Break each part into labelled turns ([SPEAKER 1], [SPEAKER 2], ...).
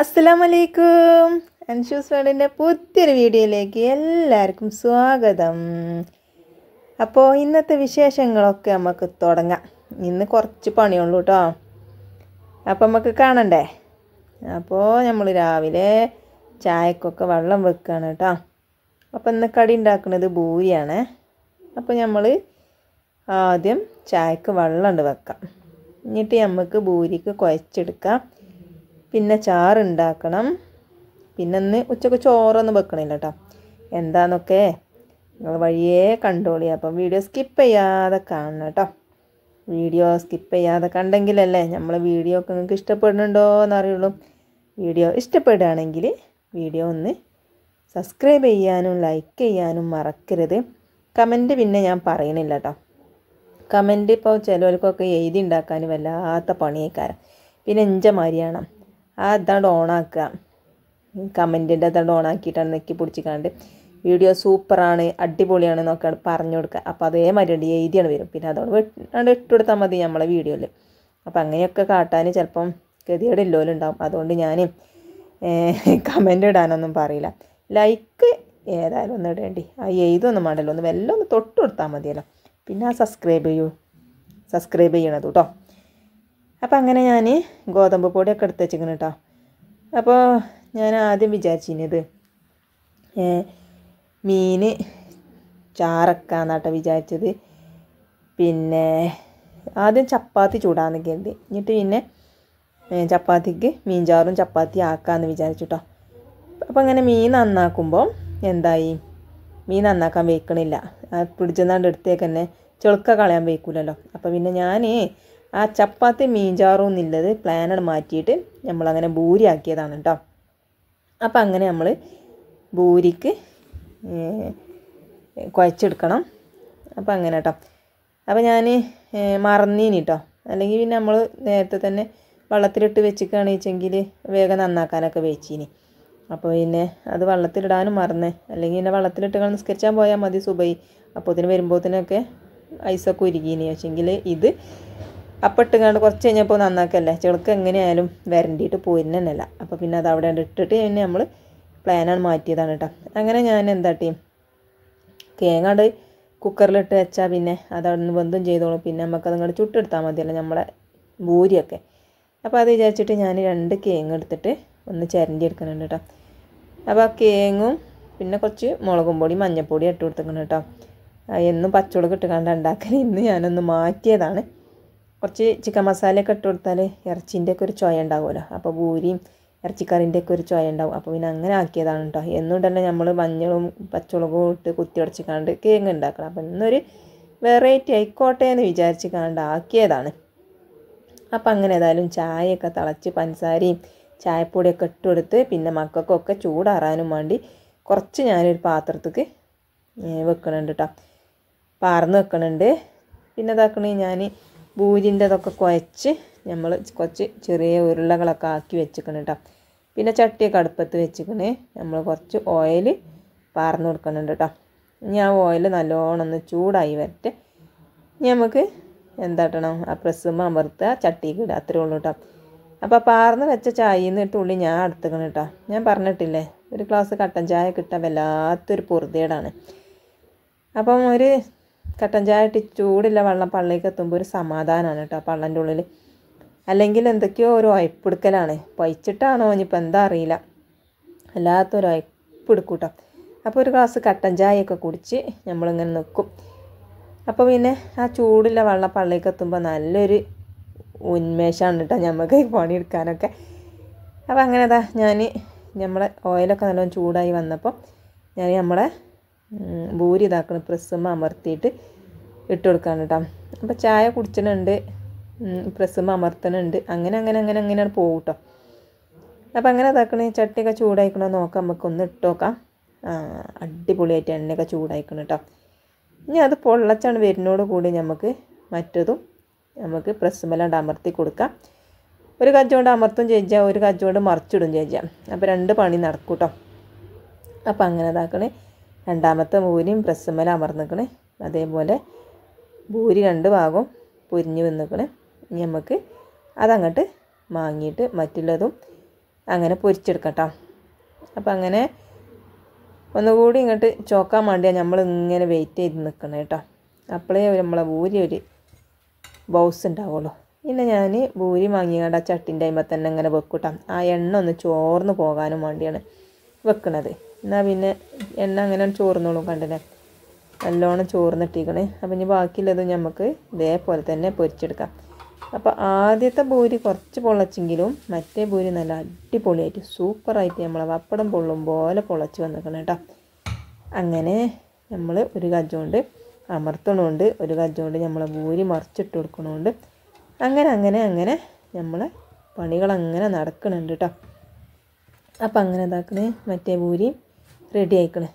[SPEAKER 1] അസ്സലാം വലൈക്കും അൻഷൂസ് വേർഡിൻ്റെ പുതിയൊരു വീഡിയോയിലേക്ക് എല്ലാവർക്കും സ്വാഗതം അപ്പോൾ ഇന്നത്തെ വിശേഷങ്ങളൊക്കെ നമുക്ക് തുടങ്ങാം ഇന്ന് കുറച്ച് പണിയുള്ളൂ കേട്ടോ അപ്പോൾ നമുക്ക് കാണണ്ടേ അപ്പോൾ നമ്മൾ രാവിലെ ചായക്കൊക്കെ വെള്ളം വെക്കുകയാണ് കേട്ടോ അപ്പോൾ ഇന്ന് കടി ഉണ്ടാക്കുന്നത് ഭൂരിയാണ് അപ്പോൾ നമ്മൾ ആദ്യം ചായക്ക് വെള്ളം ഉണ്ട് വെക്കാം എന്നിട്ട് നമുക്ക് ഭൂരിക്ക് കുഴച്ചെടുക്കാം പിന്നെ ചാറുണ്ടാക്കണം പിന്നെ ഒന്ന് ഉച്ചക്ക് ചോറൊന്നും വെക്കണില്ല കേട്ടോ എന്താന്നൊക്കെ നിങ്ങൾ വഴിയേ കണ്ടോളി അപ്പം വീഡിയോ സ്കിപ്പ് ചെയ്യാതെ കാണണം കേട്ടോ വീഡിയോ സ്കിപ്പ് ചെയ്യാതെ കണ്ടെങ്കിലല്ലേ നമ്മൾ വീഡിയോ ഒക്കെ നിങ്ങൾക്ക് ഇഷ്ടപ്പെടുന്നുണ്ടോ എന്നറിയുള്ളൂ വീഡിയോ ഇഷ്ടപ്പെടുകയാണെങ്കിൽ വീഡിയോ ഒന്ന് സബ്സ്ക്രൈബ് ചെയ്യാനും ലൈക്ക് ചെയ്യാനും മറക്കരുത് കമൻറ്റ് പിന്നെ ഞാൻ പറയണില്ല കേട്ടോ കമൻറ്റ് ഇപ്പോൾ ചിലവർക്കൊക്കെ എഴുതി ഉണ്ടാക്കാനും വല്ലാത്ത പണിയേക്കാരം പിന്നെ എഞ്ച മാരിയാണ് അതാണ്ട് ഓണാക്കുക കമൻറ്റിൻ്റെ അതാണ്ട് ഓണാക്കിയിട്ടാണ് നെക്കി പിടിച്ചിക്കാണ്ട് വീഡിയോ സൂപ്പറാണ് അടിപൊളിയാണ് എന്നൊക്കെയാണ് പറഞ്ഞു കൊടുക്കുക അപ്പോൾ അതേ ഉണ്ട് എഴുതിയാണ് വരും പിന്നെ അതുകൊണ്ട് ഇട്ട് കൊടുത്താൽ മതി നമ്മളെ വീഡിയോയിൽ അപ്പോൾ അങ്ങനെയൊക്കെ കാട്ടാൻ ചിലപ്പം ഗതിയുടെ ഇല്ലോലുണ്ടാവും അതുകൊണ്ട് ഞാൻ കമൻ്റ് ഇടാനൊന്നും പറയില്ല ലൈക്ക് ഏതായാലും ഒന്ന് ഇടേണ്ടി ആ എഴുതൊന്നും വേണ്ടല്ലോ ഒന്ന് വെല്ലം ഒന്ന് തൊട്ട് കൊടുത്താൽ മതിയല്ലോ പിന്നെ സബ്സ്ക്രൈബ് ചെയ്യൂ സബ്സ്ക്രൈബ് ചെയ്യണത് കേട്ടോ അപ്പോൾ അങ്ങനെ ഞാൻ ഗോതമ്പ് പൊടിയൊക്കെ എടുത്ത് വെച്ചിരിക്കണം കേട്ടോ അപ്പോൾ ഞാൻ ആദ്യം വിചാരിച്ചിരുന്നത് മീൻ ചാറക്കാന്നാട്ടോ വിചാരിച്ചത് പിന്നെ ആദ്യം ചപ്പാത്തി ചൂടാന്ന് കരുതി എന്നിട്ട് പിന്നെ ചപ്പാത്തിക്ക് മീൻ ചപ്പാത്തി ആക്കാമെന്ന് വിചാരിച്ചു കേട്ടോ അപ്പോൾ അങ്ങനെ മീൻ നന്നാക്കുമ്പോൾ എന്തായി മീൻ നന്നാക്കാൻ വയ്ക്കണില്ല പിടിച്ചെന്നാണ്ട് എടുത്തേക്കന്നെ ചെളുക്ക കളയാൻ വയ്ക്കൂലല്ലോ അപ്പോൾ പിന്നെ ഞാൻ ആ ചപ്പാത്തി മീൻചാറും എന്നുള്ളത് പ്ലാനഡ് മാറ്റിയിട്ട് നമ്മളങ്ങനെ ഭൂരിയാക്കിയതാണ് കേട്ടോ അപ്പം അങ്ങനെ നമ്മൾ ബൂരിക്ക് കുഴച്ചെടുക്കണം അപ്പം അങ്ങനെ കേട്ടോ അപ്പം ഞാൻ മറന്നീനി കേട്ടോ അല്ലെങ്കിൽ പിന്നെ നമ്മൾ നേരത്തെ തന്നെ വെള്ളത്തിലിട്ട് വെച്ചിക്കുകയാണ് വെച്ചെങ്കിൽ വേഗം നന്നാക്കാനൊക്കെ വെച്ചിനി അപ്പോൾ പിന്നെ അത് വെള്ളത്തിലിടാനും മറന്നേ അല്ലെങ്കിൽ പിന്നെ വെള്ളത്തിലിട്ട് നിസ്കരിച്ചാൽ പോയാൽ മതി സുബൈ അപ്പോൾ ഇതിന് വരുമ്പോഴത്തേനൊക്കെ ഐസൊക്കെ ഉരുകീനി വെച്ചെങ്കിൽ ഇത് അപ്പം ഇട്ടുകൊണ്ട് കുറച്ച് കഴിഞ്ഞപ്പോൾ നന്നാക്കല്ലേ ചെളുക്ക് എങ്ങനെയായാലും വരണ്ടിയിട്ട് പോയിരുന്ന തന്നെയല്ല അപ്പോൾ പിന്നെ അത് അവിടെ ഇട്ടിട്ട് പിന്നെ നമ്മൾ പ്ലാനാണ് മാറ്റിയതാണ് കേട്ടോ അങ്ങനെ ഞാൻ എന്താ ടീം കേങ്ങാണ്ട് കുക്കറിലിട്ട് വെച്ചാൽ പിന്നെ അത് അവിടെ നിന്ന് ബന്ധം ചെയ്തോളും പിന്നെ നമുക്കത് ഇങ്ങോട്ട് ചുട്ടെടുത്താൽ മതിയല്ലോ നമ്മളെ ഭൂരിയൊക്കെ അപ്പോൾ അത് വിചാരിച്ചിട്ട് ഞാൻ രണ്ട് കേങ്ങ് എടുത്തിട്ട് ഒന്ന് ചരണ്ടി എടുക്കണുണ്ട് കേട്ടോ അപ്പോൾ ആ കേങ്ങും പിന്നെ കുറച്ച് മുളകും പൊടി മഞ്ഞൾപ്പൊടി ഇട്ട് കൊടുത്തിട്ടുണ്ട് കേട്ടോ എന്നും പച്ചമുളക് ഇട്ടുകൊണ്ട് ഉണ്ടാക്കൽ ഇന്ന് ഞാനൊന്ന് മാറ്റിയതാണ് കുറച്ച് ചിക്കൻ മസാലയൊക്കെ ഇട്ട് കൊടുത്താൽ ഇറച്ചിൻ്റെ ഒക്കെ ഒരു ചോയ ഉണ്ടാവുമല്ലോ അപ്പോൾ പൂരിയും ഇറച്ചിക്കറിൻ്റെ ഒക്കെ ഒരു ചോയ ഉണ്ടാവും അപ്പോൾ പിന്നെ അങ്ങനെ ആക്കിയതാണ് കേട്ടോ എന്നും തന്നെ നമ്മൾ മഞ്ഞളും പച്ചമുളകും ഇട്ട് കുത്തി ഉടച്ചിക്കാണ്ട് കേങ്ങ് ഉണ്ടാക്കണം അപ്പോൾ ഇന്നൊരു വെറൈറ്റി ആയിക്കോട്ടെ എന്ന് വിചാരിച്ച് കണ്ട് ആക്കിയതാണ് അപ്പോൾ അങ്ങനെ ഏതായാലും ചായയൊക്കെ തിളച്ച് പഞ്ചസാരയും ചായപ്പൊടിയൊക്കെ ഇട്ട് കൊടുത്ത് പിന്നെ മക്കൾക്കൊക്കെ ചൂടാറാനും വേണ്ടി കുറച്ച് ഞാനൊരു പാത്രത്തേക്ക് വെക്കണുണ്ട് കേട്ടോ പാർന്ന് വെക്കണുണ്ട് പിന്നെ ഇതാക്കണേ ഞാൻ ബൂരിൻ്റെതൊക്കെ കുഴച്ച് നമ്മൾ കുറച്ച് ചെറിയ ഉരുളകളൊക്കെ ആക്കി വെച്ചിക്കണം കേട്ടോ പിന്നെ ചട്ടിയൊക്കെ അടുപ്പത്ത് വെച്ചിക്കണേ നമ്മൾ കുറച്ച് ഓയിൽ പാർന്നു കൊടുക്കണം കേട്ടോ ഇനി ആ ഓയിൽ നല്ലോണം ഒന്ന് ചൂടായി വരട്ടെ ഇനി നമുക്ക് എന്താട്ടണം ആ പ്രസ്സുമ്പോൾ അമർത്തുക ചട്ടിക്ക് ഇടുക അത്രേ ഉള്ളൂ കേട്ടോ അപ്പോൾ പാർന്ന് വെച്ച ചായയിൽ നിന്ന് തുള്ളി ഞാൻ അടുത്തുക്കണം കേട്ടോ ഞാൻ പറഞ്ഞിട്ടില്ലേ ഒരു ഗ്ലാസ് കട്ടൻ ചായ കിട്ടാൻ വല്ലാത്തൊരു പൊറുതേടാണ് അപ്പം ഒരു കട്ടൻ ചായ ഇട്ട് ചൂടില്ല വെള്ളം പള്ളിക്ക് എത്തുമ്പോൾ ഒരു സമാധാനമാണ് കേട്ടോ പള്ളൻ്റെ ഉള്ളിൽ അല്ലെങ്കിൽ എന്തൊക്കെയോ ഒരു ഒയപ്പെടുക്കലാണ് പഴിച്ചിട്ടാണോ ഇനിയിപ്പോൾ എന്താ അറിയില്ല അല്ലാത്തൊരു ഒയപ്പെടുക്കും കേട്ടോ അപ്പോൾ ഒരു ഗ്ലാസ് കട്ടൻ ചായയൊക്കെ കുടിച്ച് നമ്മളിങ്ങനെ നിൽക്കും അപ്പോൾ പിന്നെ ആ ചൂടില്ല വെള്ളം പള്ളിക്ക് എത്തുമ്പോൾ നല്ലൊരു ഉന്മേഷമാണ് കേട്ടോ നമുക്ക് പണിയെടുക്കാനൊക്കെ അപ്പോൾ അങ്ങനെ അതാ ഞാൻ നമ്മളെ ഓയിലൊക്കെ നല്ലോണം ചൂടായി വന്നപ്പോൾ ഞാൻ നമ്മളെ ഭൂരി ഇതാക്കണം പ്രസ്സുമ്മ അമർത്തിയിട്ട് ഇട്ട് കൊടുക്കാൻ കേട്ടോ അപ്പോൾ ചായ കുടിച്ചിട്ടുണ്ട് പ്രസ്സുമ്മ അമർത്തണുണ്ട് അങ്ങനെ അങ്ങനെ അങ്ങനെ അങ്ങനെയാണ് പോകും കേട്ടോ അപ്പോൾ അങ്ങനെ ഇതാക്കണ ചട്ടിയൊക്കെ ചൂടായിക്കണോ നോക്കാം നമുക്കൊന്ന് ഇട്ട് നോക്കാം അടിപൊളിയായിട്ട് എണ്ണയൊക്കെ ചൂടായിക്കണം കേട്ടോ ഇനി അത് പൊള്ളച്ചാണ് വരുന്നതോട് കൂടി നമുക്ക് മറ്റതും നമുക്ക് പ്രസ്സുമ്മലാണ്ട് അമർത്തി കൊടുക്കാം ഒരു കജ്ജോണ്ട് അമർത്തും ചേച്ചി ഒരു കജ്ജോണ്ട് മറിച്ചിടും ചേച്ചാൽ അപ്പോൾ രണ്ട് പണി നടക്കൂട്ടോ അപ്പോൾ അങ്ങനെ ഇതാക്കണേ രണ്ടാമത്തെ മൂരിയും അമർന്ന് അമർന്നിക്കണ് അതേപോലെ ഭൂരി രണ്ട് ഭാഗവും പൊരിഞ്ഞ് വന്നിക്കണ് ഇനി നമുക്ക് അതങ്ങോട്ട് മാങ്ങിയിട്ട് മറ്റുള്ളതും അങ്ങനെ പൊരിച്ചെടുക്കട്ടോ അപ്പം അങ്ങനെ ഒന്നുകൂടി ഇങ്ങോട്ട് ചോക്കാൻ വേണ്ടിയാണ് നമ്മൾ ഇങ്ങനെ വെയിറ്റ് ചെയ്ത് നിൽക്കണം കേട്ടോ അപ്പോഴേ നമ്മളെ ഭൂരി ഒരു ബൗസ് ഉണ്ടാവുള്ളൂ പിന്നെ ഞാൻ ഭൂരി വാങ്ങിയാണ്ട് ആ ചട്ടിൻ്റെ അയിമ്പ തന്നെ ഇങ്ങനെ വെക്കൂട്ടാം ആ എണ്ണ ഒന്ന് ചോർന്ന് പോകാനും വേണ്ടിയാണ് വെക്കണത് എന്നാൽ പിന്നെ എണ്ണ അങ്ങനെ ചോർന്നോളും കണ്ടില്ലേ നല്ലോണം ചോർന്നിട്ടിരിക്കണേ അപ്പം ഇനി ബാക്കിയുള്ളത് നമുക്ക് ഇതേപോലെ തന്നെ പൊരിച്ചെടുക്കാം അപ്പോൾ ആദ്യത്തെ പൂരി കുറച്ച് പൊള്ളച്ചെങ്കിലും മറ്റേ പൂരി നല്ല അടിപൊളിയായിട്ട് സൂപ്പറായിട്ട് നമ്മൾ വപ്പടം പൊള്ളും പോലെ പൊളച്ച് വന്നിരിക്കണം കേട്ടോ അങ്ങനെ നമ്മൾ ഒരു കജ്ജുകൊണ്ട് അമർത്തണമുണ്ട് ഒരു കജ്ജുകൊണ്ട് നമ്മൾ പൂരി മറിച്ചിട്ട് കൊടുക്കണമുണ്ട് അങ്ങനെ അങ്ങനെ അങ്ങനെ നമ്മൾ പണികളങ്ങനെ നടക്കണുണ്ട് കേട്ടോ അപ്പം അങ്ങനെ ഇതാക്കണേ മറ്റേ പൂരിയും റെഡി ആയിക്കണേ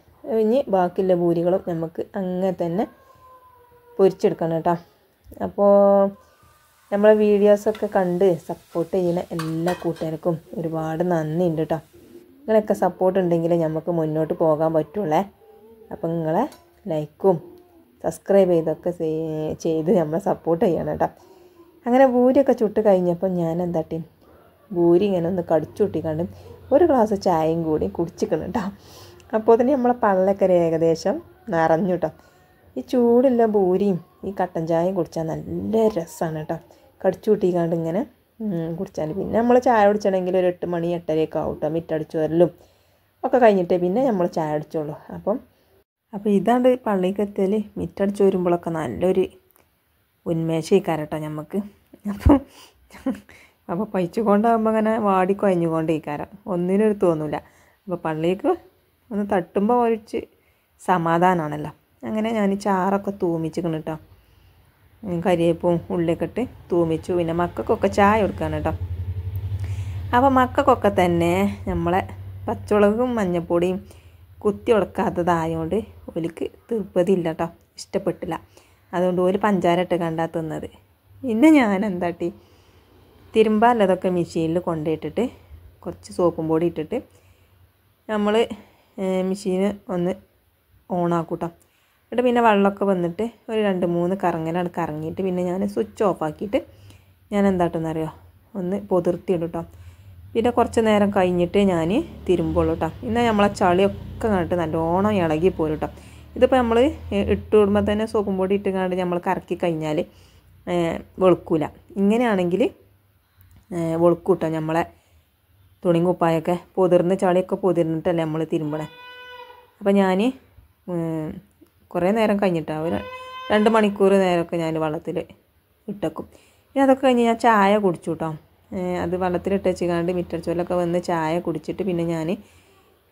[SPEAKER 1] ഇനി ബാക്കിയുള്ള പൂരികളും നമുക്ക് അങ്ങനെ തന്നെ പൊരിച്ചെടുക്കണം കേട്ടോ അപ്പോൾ നമ്മളെ വീഡിയോസൊക്കെ കണ്ട് സപ്പോർട്ട് ചെയ്യുന്ന എല്ലാ കൂട്ടുകാർക്കും ഒരുപാട് നന്ദിയുണ്ട് കേട്ടോ നിങ്ങളൊക്കെ സപ്പോർട്ട് ഉണ്ടെങ്കിൽ നമുക്ക് മുന്നോട്ട് പോകാൻ പറ്റുള്ളേ അപ്പം നിങ്ങളെ ലൈക്കും സബ്സ്ക്രൈബ് ചെയ്തൊക്കെ ചെയ്ത് നമ്മളെ സപ്പോർട്ട് ചെയ്യണം കേട്ടോ അങ്ങനെ പൂരിയൊക്കെ ചുട്ട് കഴിഞ്ഞപ്പോൾ ഞാൻ എന്താട്ടി പൂരി ഇങ്ങനെ ഒന്ന് കടിച്ചു കൂട്ടിക്കാണ്ട് ഒരു ഗ്ലാസ് ചായയും കൂടി കുടിച്ചിക്കണം കേട്ടോ അപ്പോൾ തന്നെ നമ്മളെ പള്ളക്കര ഏകദേശം നിറഞ്ഞു കേട്ടോ ഈ ചൂടുള്ള ബൂരിയും ഈ കട്ടൻ ചായയും കുടിച്ചാൽ നല്ല രസമാണ് കേട്ടോ കടിച്ചു കൂട്ടിക്കാണ്ട് ഇങ്ങനെ കുടിച്ചാൽ പിന്നെ നമ്മൾ ചായ കുടിച്ചാണെങ്കിൽ ഒരു എട്ട് മണി എട്ടരയൊക്കെ ആവും കേട്ടോ മിറ്റടിച്ചു വരലും ഒക്കെ കഴിഞ്ഞിട്ടേ പിന്നെ നമ്മൾ ചായ അടിച്ചോളൂ അപ്പം അപ്പോൾ ഇതാണ്ട് പള്ളിക്ക് എത്തിയാൽ മിറ്റടിച്ച് വരുമ്പോഴൊക്കെ നല്ലൊരു ഉന്മേഷം ഇക്കാരട്ടോ നമുക്ക് അപ്പം അപ്പോൾ പഴിച്ചുകൊണ്ടാകുമ്പോൾ അങ്ങനെ വാടിക്കൊഴഞ്ഞുകൊണ്ടേ കാരം ഒന്നിനൊരു തോന്നില്ല അപ്പോൾ പള്ളിക്ക് ഒന്ന് തട്ടുമ്പോൾ ഒരിച്ച് സമാധാനമാണല്ലോ അങ്ങനെ ഞാൻ ഈ ചാറൊക്കെ തൂമിച്ചിക്കണം കേട്ടോ കരിയേപ്പും ഉള്ളിയൊക്കെ ഇട്ട് തൂമിച്ചു പിന്നെ മക്കൾക്കൊക്കെ ചായ കൊടുക്കാൻ കേട്ടോ അപ്പോൾ മക്കൾക്കൊക്കെ തന്നെ നമ്മളെ പച്ചമുളകും മഞ്ഞപ്പൊടിയും കുത്തി ഉടക്കാത്തതായതുകൊണ്ട് ഒലിക്ക് ഇല്ല കേട്ടോ ഇഷ്ടപ്പെട്ടില്ല അതുകൊണ്ട് ഒരു പഞ്ചാര ഇട്ട് കണ്ടാ തിന്നത് പിന്നെ ഞാൻ എന്താട്ടി തിരുമ്പാലതൊക്കെ മെഷീനിൽ കൊണ്ടുപോയിട്ടിട്ട് കുറച്ച് സോപ്പും പൊടി ഇട്ടിട്ട് നമ്മൾ മെഷീന് ഒന്ന് ഓണാക്കൂട്ടോ എന്നിട്ട് പിന്നെ വെള്ളമൊക്കെ വന്നിട്ട് ഒരു രണ്ട് മൂന്ന് കറങ്ങനാണ് കറങ്ങിയിട്ട് പിന്നെ ഞാൻ സ്വിച്ച് ഓഫ് ആക്കിയിട്ട് ഞാൻ എന്താട്ടെന്നറിയോ ഒന്ന് പൊതിർത്തിയിടും കേട്ടോ പിന്നെ കുറച്ച് നേരം കഴിഞ്ഞിട്ട് ഞാൻ തിരുമ്പുള്ളൂ കേട്ടോ എന്നാൽ നമ്മളെ ചളിയൊക്കെ കണ്ടിട്ട് നല്ലോണം ഇളകി പോലും കേട്ടോ ഇതിപ്പോൾ നമ്മൾ ഇട്ട് വിടുമ്പോൾ തന്നെ സോപ്പും പൊടി ഇട്ട് കണ്ടിട്ട് നമ്മൾ കറക്കി കഴിഞ്ഞാൽ വെളുക്കൂല ഇങ്ങനെയാണെങ്കിൽ വെളുക്കൂട്ടോ നമ്മളെ തുണിയും കുപ്പായൊക്കെ പൊതിർന്ന് ചളിയൊക്കെ പൊതിർന്നിട്ടല്ലേ നമ്മൾ തിരുമ്പണേ അപ്പോൾ ഞാൻ കുറേ നേരം കഴിഞ്ഞിട്ടാണ് ഒരു രണ്ട് മണിക്കൂർ നേരമൊക്കെ ഞാൻ വെള്ളത്തിൽ ഇട്ടക്കും ഇനി അതൊക്കെ കഴിഞ്ഞ് ഞാൻ ചായ കുടിച്ചു കേട്ടോ അത് വെള്ളത്തിലിട്ട് വെച്ചുകൊണ്ട് മിറ്റടിച്ചോലൊക്കെ വന്ന് ചായ കുടിച്ചിട്ട് പിന്നെ ഞാൻ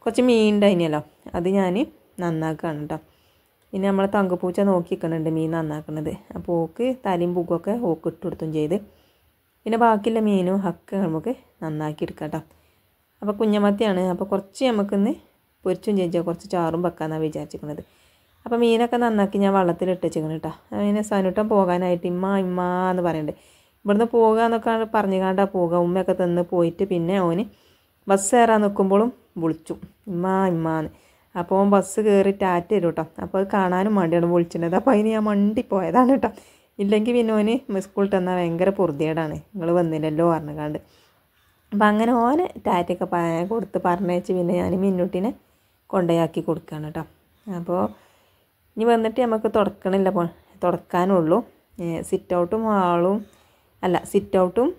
[SPEAKER 1] കുറച്ച് മീൻ മീനുണ്ടായിനല്ലോ അത് ഞാൻ നന്നാക്കുകയാണ് കേട്ടോ പിന്നെ നമ്മളെ തങ്കപ്പൂച്ച നോക്കിക്കണുണ്ട് മീൻ നന്നാക്കണത് അപ്പോൾ ഓക്ക് തലയും പൂക്കൊക്കെ ഓക്ക് ഇട്ട് കൊടുത്തും ചെയ്ത് പിന്നെ ബാക്കിയുള്ള മീനും ഒക്കെ നമുക്ക് നന്നാക്കി എടുക്കാം കേട്ടോ അപ്പോൾ കുഞ്ഞമത്തിയാണ് അപ്പോൾ കുറച്ച് നമുക്കിന്ന് പൊരിച്ചും ചേഞ്ചാൽ കുറച്ച് ചാറും വെക്കാമെന്നാണ് വിചാരിച്ചിരിക്കുന്നത് അപ്പോൾ മീനൊക്കെ നന്നാക്കി ഞാൻ വള്ളത്തിൽ ഇട്ടിച്ചിരിക്കണം കേട്ടോ അങ്ങനെ സനുട്ടം പോകാനായിട്ട് ഇമ്മ ഇമ്മ എന്ന് പറയണ്ടേ ഇവിടുന്ന് പോകുക എന്നൊക്കെ പറഞ്ഞു കാണ്ടാ പോകുക ഉമ്മയൊക്കെ തന്ന് പോയിട്ട് പിന്നെ ഓന് ബസ് കയറാൻ നിൽക്കുമ്പോഴും വിളിച്ചു ഇമ്മ ഇമ്മാന്ന് അപ്പോൾ ഓൻ ബസ് കയറി ടാറ്റ തരും കേട്ടോ അപ്പോൾ അത് കാണാനും മണ്ടിയാണ് വിളിച്ചിട്ടുണ്ടത് അപ്പോൾ അതിന് ഞാൻ മണ്ടി പോയതാണ് കേട്ടോ ഇല്ലെങ്കിൽ പിന്നെ ഓന് സ്കൂളിൽ തന്നാൽ ഭയങ്കര പൊറുതിയേടാണ് നിങ്ങൾ വന്നില്ലല്ലോ പറഞ്ഞു അപ്പം അങ്ങനെ ഓന് ടാറ്റൊക്കെ കൊടുത്ത് പറഞ്ഞേച്ച് പിന്നെ ഞാൻ മിന്നുട്ടിനെ കൊണ്ടുപോയാക്കി കൊടുക്കുകയാണ് കേട്ടോ അപ്പോൾ ഇനി വന്നിട്ട് നമുക്ക് തുടക്കണില്ല തുടക്കാനുള്ളൂ സിറ്റ് ഔട്ടും ഹാളും അല്ല സിറ്റ് ഔട്ടും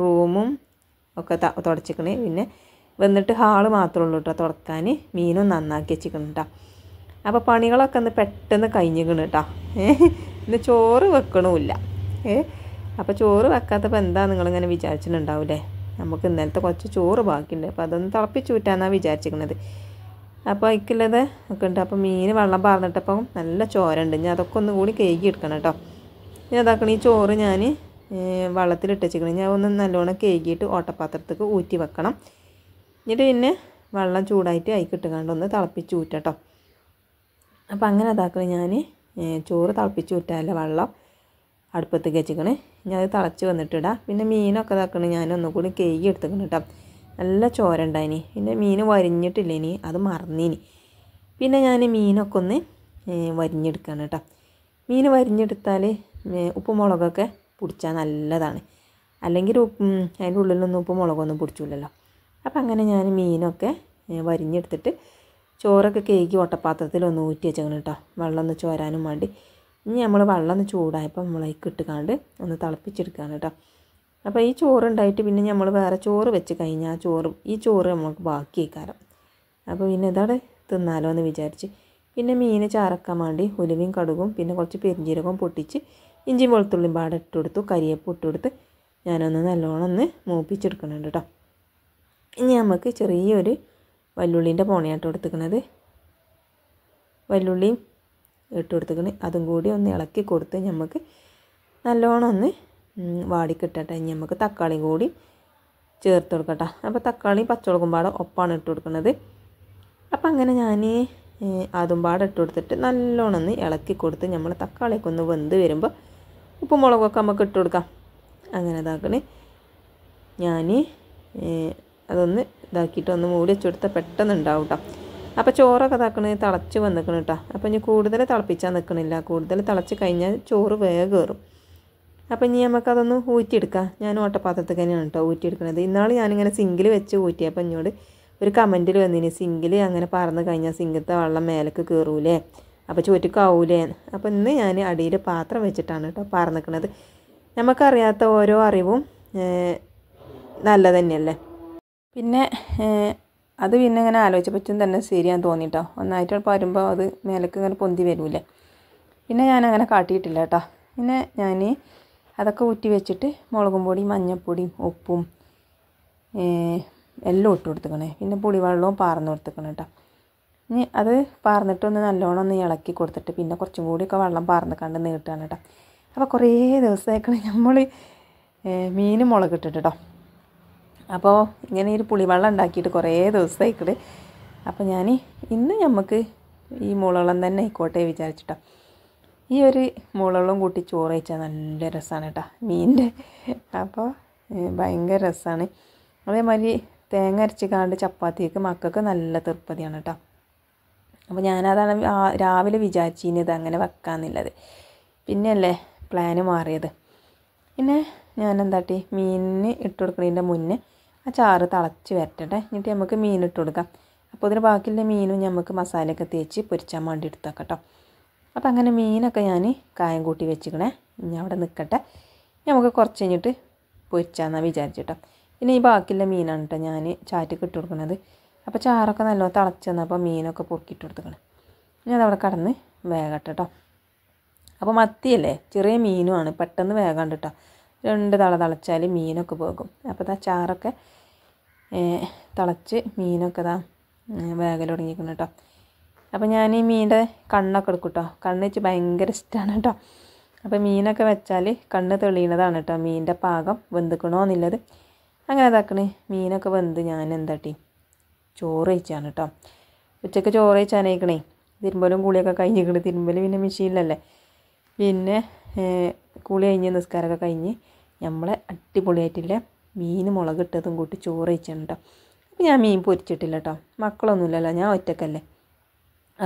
[SPEAKER 1] റൂമും ഒക്കെ തുടച്ചിക്കണേ പിന്നെ വന്നിട്ട് ഹാള് മാത്രമേ ഉള്ളൂ കേട്ടോ തുടക്കാൻ മീനും നന്നാക്കി വെച്ചിക്കണം കേട്ടോ അപ്പോൾ പണികളൊക്കെ ഒന്ന് പെട്ടെന്ന് കഴിഞ്ഞിക്കണം കേട്ടോ ഇന്ന് ചോറ് വെക്കണമില്ല ഏ അപ്പോൾ ചോറ് വെക്കാത്തപ്പോൾ എന്താ നിങ്ങളിങ്ങനെ വിചാരിച്ചിട്ടുണ്ടാവില്ലേ നമുക്ക് ഇന്നലത്തെ കുറച്ച് ചോറ് ബാക്കിയുണ്ട് അപ്പോൾ അതൊന്ന് തിളപ്പിച്ച് വിറ്റാന്നാണ് വിചാരിച്ചിരിക്കുന്നത് അപ്പോൾ അതിക്കുള്ളത് ഒക്കെ ഉണ്ട് അപ്പോൾ മീൻ വെള്ളം പാർന്നിട്ടപ്പം നല്ല ചോരുണ്ട് ഞാൻ അതൊക്കെ ഒന്നും കൂടി കേകി എടുക്കണം കേട്ടോ ഞാൻ അതാക്കണം ഈ ചോറ് ഞാൻ വെള്ളത്തിലിട്ട് വെച്ചിരിക്കണം ഞാൻ ഒന്ന് നല്ലോണം കേകിയിട്ട് ഓട്ടപ്പാത്രത്തേക്ക് ഊറ്റി വെക്കണം എന്നിട്ട് പിന്നെ വെള്ളം ചൂടായിട്ട് അതിൽ കിട്ടുകാണ്ട് ഒന്ന് തിളപ്പിച്ച് ഊറ്റാം കേട്ടോ അപ്പോൾ അങ്ങനെ അതാക്കണം ഞാൻ ചോറ് തിളപ്പിച്ച് ഊറ്റാല്ല വെള്ളം അടുപ്പത്തേക്ക് വെച്ചിക്കണ് ഞാൻ അത് തിളച്ച് വന്നിട്ടിടാം പിന്നെ മീനൊക്കെ ഇതാക്കണ് ഞാൻ ഒന്നുകൂടി കേക്ക് എടുത്തേക്കണ് കേട്ടോ നല്ല ചോര പിന്നെ മീൻ വരിഞ്ഞിട്ടില്ല ഇനി അത് മറന്നിനി പിന്നെ ഞാൻ മീനൊക്കെ ഒന്ന് വരിഞ്ഞെടുക്കാണ് കേട്ടോ മീൻ വരിഞ്ഞെടുത്താൽ ഉപ്പുമുളകൊക്കെ പിടിച്ചാൽ നല്ലതാണ് അല്ലെങ്കിൽ അതിൻ്റെ ഉള്ളിലൊന്നും ഉപ്പ് മുളകൊന്നും പിടിച്ചില്ലല്ലോ അപ്പം അങ്ങനെ ഞാൻ മീനൊക്കെ വരിഞ്ഞെടുത്തിട്ട് ചോറൊക്കെ കേക്ക് ഒട്ടപ്പാത്രത്തിൽ ഒന്ന് ഊറ്റി വെച്ചേക്കണം കേട്ടോ വെള്ളം ഒന്ന് ചോരാനും വേണ്ടി ഇനി നമ്മൾ വെള്ളം ഒന്ന് ചൂടായപ്പോൾ നമ്മളതിക്ക് ഇട്ടുകാണ്ട് ഒന്ന് തിളപ്പിച്ചെടുക്കുകയാണ് കേട്ടോ അപ്പോൾ ഈ ചോറുണ്ടായിട്ട് പിന്നെ നമ്മൾ വേറെ ചോറ് വെച്ച് കഴിഞ്ഞാൽ ചോറ് ഈ ചോറ് നമുക്ക് ബാക്കി വയ്ക്കാരം അപ്പോൾ പിന്നെ ഇതാണ് തിന്നാലോ എന്ന് വിചാരിച്ച് പിന്നെ മീനെ ചാറക്കാൻ വേണ്ടി ഉലുവയും കടുകും പിന്നെ കുറച്ച് പെരിഞ്ചീരകവും പൊട്ടിച്ച് ഇഞ്ചി വെളുത്തുള്ളിയും പാടെ ഇട്ട് കൊടുത്തു കരിയേപ്പ് ഇട്ട് കൊടുത്ത് ഞാനൊന്ന് നല്ലോണം ഒന്ന് മൂപ്പിച്ചെടുക്കുന്നുണ്ട് കേട്ടോ ഇനി നമുക്ക് ചെറിയൊരു വല്ലുള്ളീൻ്റെ പോണയാട്ടോ എടുത്തുക്കണത് വല്ലുള്ളിയും ഇട്ട് കൊടുത്തേക്കണ് അതും കൂടി ഒന്ന് ഇളക്കി കൊടുത്ത് നമുക്ക് നല്ലോണം ഒന്ന് വാടിക്കിട്ടട്ടെ ഇനി നമുക്ക് തക്കാളി കൂടി ചേർത്ത് കൊടുക്കട്ടെ അപ്പോൾ തക്കാളി പച്ചമുളകും പാടെ ഒപ്പാണ് ഇട്ട് കൊടുക്കുന്നത് അപ്പോൾ അങ്ങനെ ഞാൻ അതും പാടം ഇട്ട് കൊടുത്തിട്ട് നല്ലോണം ഒന്ന് ഇളക്കി കൊടുത്ത് നമ്മൾ തക്കാളിയൊക്കെ ഒന്ന് വെന്ത് വരുമ്പോൾ ഉപ്പും മുളകൊക്കെ നമുക്ക് ഇട്ട് കൊടുക്കാം അങ്ങനെ ഇതാക്കണേ ഞാൻ അതൊന്ന് ഇതാക്കിയിട്ട് ഒന്ന് മൂടി വെച്ച് കൊടുത്താൽ പെട്ടെന്ന് ഉണ്ടാവും കേട്ടോ അപ്പോൾ ചോറൊക്കെ തക്കണേ തിളച്ച് വന്നിക്കണം കേട്ടോ അപ്പോൾ ഇനി കൂടുതൽ തിളപ്പിച്ചാൽ നിൽക്കണില്ല കൂടുതൽ തിളച്ച് കഴിഞ്ഞാൽ ചോറ് കയറും അപ്പോൾ ഇനി നമുക്കതൊന്ന് ഊറ്റിയെടുക്കാം ഞാൻ ഓട്ടപ്പാത്രത്തിൽ തന്നെയാണ് കേട്ടോ ഊറ്റിയെടുക്കുന്നത് ഇന്നാൾ ഞാനിങ്ങനെ സിങ്കിൽ വെച്ച് അപ്പോൾ ഇങ്ങോട്ട് ഒരു കമൻറ്റിൽ വന്നിന് സിങ്കിൽ അങ്ങനെ പറന്ന് കഴിഞ്ഞാൽ സിങ്കത്തെ വെള്ളം മേലക്ക് കയറൂലേ അപ്പോൾ ചുറ്റിക്കാവൂലേ അപ്പോൾ ഇന്ന് ഞാൻ അടിയിൽ പാത്രം വെച്ചിട്ടാണ് കേട്ടോ പറന്നിക്കണത് നമുക്കറിയാത്ത ഓരോ അറിവും നല്ല തന്നെയല്ലേ പിന്നെ അത് പിന്നെ ഇങ്ങനെ ആലോചിച്ചപ്പോൾ തന്നെ ശരിയാന്ന് തോന്നിട്ടോ ഒന്നായിട്ട് പരുമ്പോൾ അത് മേലേക്ക് ഇങ്ങനെ പൊന്തി വരൂലേ പിന്നെ ഞാൻ അങ്ങനെ കാട്ടിയിട്ടില്ല കേട്ടോ പിന്നെ ഞാൻ അതൊക്കെ ഊറ്റി വെച്ചിട്ട് മുളകും പൊടിയും മഞ്ഞൾപ്പൊടിയും ഉപ്പും എല്ലാം ഇട്ട് കൊടുത്തേക്കണേ പിന്നെ പുളിവെള്ളവും പാർന്ന് കൊടുത്തേക്കണം കേട്ടോ ഇനി അത് പാർന്നിട്ടൊന്ന് നല്ലോണം ഒന്ന് ഇളക്കി കൊടുത്തിട്ട് പിന്നെ കുറച്ചും കൂടിയൊക്കെ വെള്ളം പാർന്ന് കണ്ട് നീട്ടുകയാണ് കേട്ടോ അപ്പോൾ കുറേ ദിവസമായിക്കണേ നമ്മൾ മീൻ കേട്ടോ അപ്പോൾ ഇങ്ങനെ ഒരു പുളിവെള്ളം ഉണ്ടാക്കിയിട്ട് കുറേ ദിവസമായിക്കട് അപ്പോൾ ഞാൻ ഇന്ന് നമുക്ക് ഈ മുളവെള്ളം തന്നെ ആയിക്കോട്ടെ വിചാരിച്ചിട്ടോ ഈ ഒരു മുളവെള്ളം കൂട്ടി ചോറ് വെച്ചാൽ നല്ല രസമാണ് കേട്ടോ മീനിൻ്റെ അപ്പോൾ ഭയങ്കര രസമാണ് അതേമാതിരി തേങ്ങ അരച്ച് കാണ്ട് ചപ്പാത്തിക്ക് മക്കൾക്ക് നല്ല തൃപ്തിയാണ് കേട്ടോ അപ്പോൾ ഞാനതാണ് രാവിലെ വിചാരിച്ചിരുന്നത് അങ്ങനെ വെക്കാമെന്നുള്ളത് പിന്നെയല്ലേ പ്ലാന് മാറിയത് പിന്നെ ഞാൻ മീനിന് ഇട്ട് കൊടുക്കുന്നതിൻ്റെ മുന്നേ ആ ചാറ് തിളച്ച് വരട്ടെ എന്നിട്ട് നമുക്ക് ഇട്ട് കൊടുക്കാം അപ്പോൾ ഇതിന് ബാക്കിയുള്ള മീനും നമുക്ക് മസാലയൊക്കെ തേച്ച് പൊരിച്ചാൻ വേണ്ടി എടുത്താൽ കേട്ടോ അപ്പോൾ അങ്ങനെ മീനൊക്കെ ഞാൻ കായം കൂട്ടി വെച്ചിക്കണേ ഇനി അവിടെ നിൽക്കട്ടെ നമുക്ക് കുറച്ച് കഴിഞ്ഞിട്ട് പൊരിച്ചാന്നാണ് വിചാരിച്ചിട്ടോ പിന്നെ ഈ ബാക്കിയുള്ള മീനാണ് കേട്ടോ ഞാൻ ചാറ്റക്ക് ഇട്ട് കൊടുക്കുന്നത് അപ്പോൾ ചാറൊക്കെ നല്ലോണം തിളച്ച് തന്നപ്പോൾ മീനൊക്കെ പൊറുക്കിയിട്ട് കൊടുത്തക്കണം ഇനി അതവിടെ കടന്ന് വേഗട്ടെ കേട്ടോ അപ്പോൾ മത്തിയല്ലേ ചെറിയ മീനുമാണ് പെട്ടെന്ന് വേഗം കേട്ടോ രണ്ട് തള തിളച്ചാൽ മീനൊക്കെ പോകും അപ്പോൾ ഇതാ ചാറൊക്കെ തിളച്ച് മീനൊക്കെ ഇതാ വേഗം തുടങ്ങിയിരിക്കുന്നു കേട്ടോ അപ്പോൾ ഞാൻ ഈ മീനിൻ്റെ കണ്ണൊക്കെ എടുക്കും കേട്ടോ കണ്ണ് വെച്ച് ഭയങ്കര ഇഷ്ടമാണ് കേട്ടോ അപ്പോൾ മീനൊക്കെ വെച്ചാൽ കണ്ണ് തെളിയണതാണ് കേട്ടോ മീനിൻ്റെ പാകം വെന്തുക്കണോ എന്നുള്ളത് അങ്ങനെ ഇതാക്കണ് മീനൊക്കെ വെന്ത് ഞാൻ എന്താട്ടി ചോറ് കഴിച്ചാണ് കേട്ടോ ഉച്ചക്ക് ചോറ് കഴിച്ചാനേക്കണേ തിരുമ്പലും കൂളിയൊക്കെ കഴിഞ്ഞിരിക്കണേ തിരുമ്പൽ പിന്നെ മെഷീനിലല്ലേ പിന്നെ കുളി കഴിഞ്ഞ് നിസ്കാരമൊക്കെ കഴിഞ്ഞ് നമ്മളെ അടിപൊളിയായിട്ടുള്ള മീൻ മുളകിട്ടതും കൂട്ടി ചോറ് വെച്ചാണ് കേട്ടോ അപ്പോൾ ഞാൻ മീൻ പൊരിച്ചിട്ടില്ല കേട്ടോ മക്കളൊന്നുമില്ലല്ലോ ഞാൻ ഒറ്റക്കല്ലേ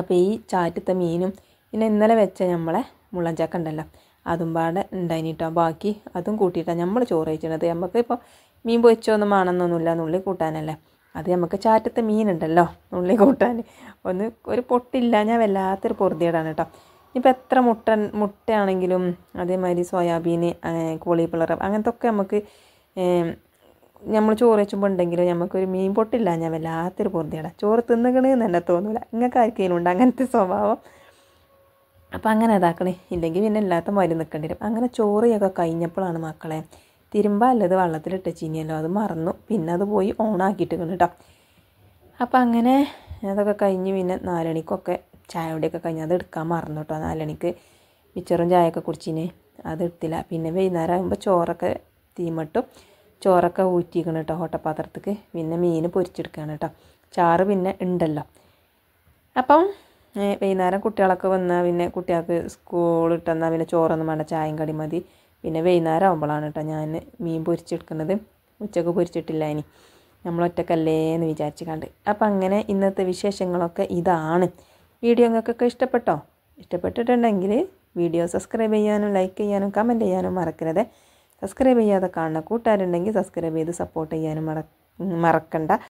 [SPEAKER 1] അപ്പോൾ ഈ ചാറ്റത്തെ മീനും പിന്നെ ഇന്നലെ വെച്ച നമ്മളെ മുളഞ്ചാക്ക ഉണ്ടല്ലോ അതും പാടെ ഉണ്ടായിന് കേട്ടോ ബാക്കി അതും കൂട്ടിയിട്ടാണ് നമ്മൾ ചോറ് കഴിച്ചത് നമുക്ക് ഇപ്പോൾ മീൻ പൊരിച്ചൊന്നും ആണെന്നൊന്നുമില്ല നുള്ളി കൂട്ടാനല്ലേ അത് നമുക്ക് ചാറ്റത്തെ മീനുണ്ടല്ലോ നുള്ളി കൂട്ടാൻ ഒന്ന് ഒരു പൊട്ടില്ല ഞാൻ വല്ലാത്തൊരു പൊറുതിയേടാണ് കേട്ടോ ഇപ്പോൾ എത്ര മുട്ട മുട്ടയാണെങ്കിലും അതേമാതിരി സോയാബീൻ കോളിഫ്ലവർ അങ്ങനത്തെ ഒക്കെ നമുക്ക് നമ്മൾ ചോറ് വെച്ചുമ്പോൾ ഉണ്ടെങ്കിലും നമുക്കൊരു മീൻ പൊട്ടില്ല ഞാൻ വല്ലാത്തൊരു പൊറുതിയാണ് ചോറ് തിന്നുകണെന്ന് തന്നെ തോന്നില്ല നിങ്ങൾക്ക് ആർക്കെങ്കിലും ഉണ്ട് അങ്ങനത്തെ സ്വഭാവം അപ്പം അങ്ങനെ ഇതാക്കണേ ഇല്ലെങ്കിൽ പിന്നെ ഇല്ലാത്ത മരുന്ന് നിൽക്കേണ്ടി വരും അങ്ങനെ ചോറിയൊക്കെ കഴിഞ്ഞപ്പോഴാണ് മക്കളെ അല്ലത് വെള്ളത്തിലിട്ട് ചീനിയല്ലോ അത് മറന്നു പിന്നെ അത് പോയി ഓണാക്കിയിട്ട് കേട്ടോ അപ്പം അങ്ങനെ അതൊക്കെ കഴിഞ്ഞ് പിന്നെ നാലണിക്കൊക്കെ ചായ പൊടിയൊക്കെ കഴിഞ്ഞാൽ അത് എടുക്കാൻ മറന്നു കേട്ടോ നാലണിക്ക് മിച്ചറും ചായയൊക്കെ കുടിച്ചിന് അത് എടുത്തില്ല പിന്നെ വൈകുന്നേരം ആകുമ്പോൾ ചോറൊക്കെ തീമട്ടും ചോറൊക്കെ ഊറ്റിക്കണം കേട്ടോ ഓട്ടപ്പാത്രത്തേക്ക് പിന്നെ മീൻ പൊരിച്ചെടുക്കുകയാണ് കേട്ടോ ചാറ് പിന്നെ ഉണ്ടല്ലോ അപ്പം വൈകുന്നേരം കുട്ടികളൊക്കെ വന്നാൽ പിന്നെ കുട്ടികൾക്ക് സ്കൂൾ ഇട്ടെന്നാൽ പിന്നെ ചോറൊന്നും വേണ്ട ചായയും കടി മതി പിന്നെ വൈകുന്നേരം ആകുമ്പോഴാണ് കേട്ടോ ഞാൻ മീൻ പൊരിച്ചെടുക്കുന്നത് ഉച്ചക്ക് പൊരിച്ചിട്ടില്ല ഇനി നമ്മൾ ഒറ്റക്കല്ലേ എന്ന് വിചാരിച്ചു കണ്ട് അപ്പം അങ്ങനെ ഇന്നത്തെ വിശേഷങ്ങളൊക്കെ ഇതാണ് വീഡിയോ നിങ്ങൾക്കൊക്കെ ഇഷ്ടപ്പെട്ടോ ഇഷ്ടപ്പെട്ടിട്ടുണ്ടെങ്കിൽ വീഡിയോ സബ്സ്ക്രൈബ് ചെയ്യാനും ലൈക്ക് ചെയ്യാനും കമൻറ്റ് ചെയ്യാനും മറക്കരുത് സബ്സ്ക്രൈബ് ചെയ്യാതെ കാണുന്ന കൂട്ടുകാരുണ്ടെങ്കിൽ സബ്സ്ക്രൈബ് ചെയ്ത് സപ്പോർട്ട് ചെയ്യാനും മറക്കണ്ട